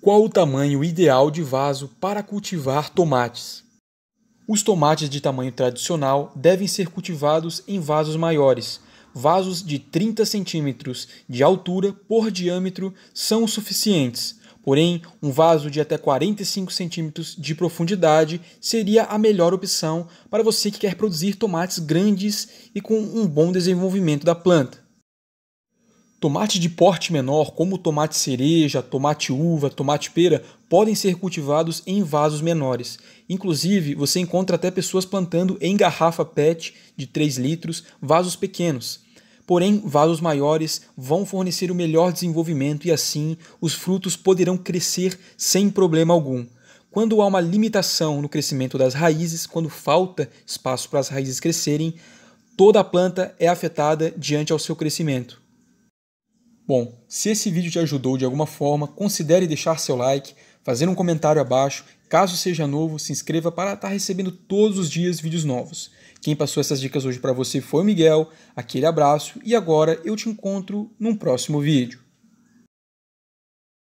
Qual o tamanho ideal de vaso para cultivar tomates? Os tomates de tamanho tradicional devem ser cultivados em vasos maiores. Vasos de 30 centímetros de altura por diâmetro são suficientes. Porém, um vaso de até 45 centímetros de profundidade seria a melhor opção para você que quer produzir tomates grandes e com um bom desenvolvimento da planta. Tomate de porte menor, como tomate cereja, tomate uva, tomate pera, podem ser cultivados em vasos menores. Inclusive, você encontra até pessoas plantando em garrafa PET de 3 litros vasos pequenos. Porém, vasos maiores vão fornecer o melhor desenvolvimento e assim os frutos poderão crescer sem problema algum. Quando há uma limitação no crescimento das raízes, quando falta espaço para as raízes crescerem, toda a planta é afetada diante ao seu crescimento. Bom, se esse vídeo te ajudou de alguma forma, considere deixar seu like, fazer um comentário abaixo. Caso seja novo, se inscreva para estar recebendo todos os dias vídeos novos. Quem passou essas dicas hoje para você foi o Miguel. Aquele abraço e agora eu te encontro num próximo vídeo.